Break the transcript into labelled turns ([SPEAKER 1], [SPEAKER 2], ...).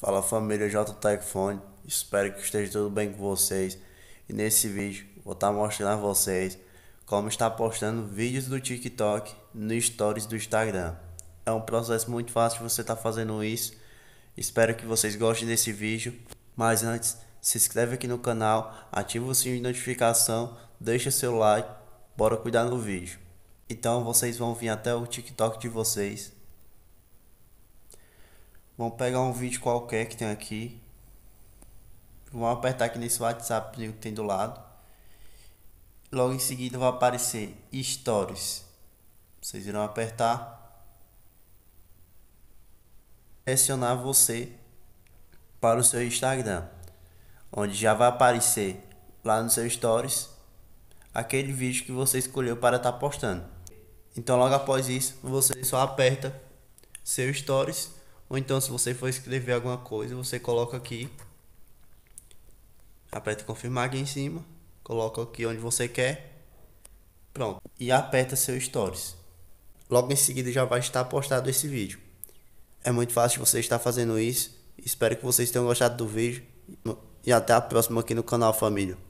[SPEAKER 1] Fala família J Tecfone, espero que esteja tudo bem com vocês. E nesse vídeo vou estar tá mostrando a vocês como estar postando vídeos do TikTok no Stories do Instagram. É um processo muito fácil você estar tá fazendo isso. Espero que vocês gostem desse vídeo. Mas antes, se inscreve aqui no canal, ativa o sininho de notificação, deixa seu like, bora cuidar no vídeo. Então vocês vão vir até o TikTok de vocês Vamos pegar um vídeo qualquer que tem aqui. Vamos apertar aqui nesse WhatsApp que tem do lado. Logo em seguida vai aparecer Stories. Vocês irão apertar. Selecionar você para o seu Instagram. Onde já vai aparecer lá no seu Stories aquele vídeo que você escolheu para estar tá postando. Então logo após isso, você só aperta seu Stories ou então, se você for escrever alguma coisa, você coloca aqui. Aperta confirmar aqui em cima. Coloca aqui onde você quer. Pronto. E aperta seu stories. Logo em seguida já vai estar postado esse vídeo. É muito fácil você estar fazendo isso. Espero que vocês tenham gostado do vídeo. E até a próxima aqui no canal, família.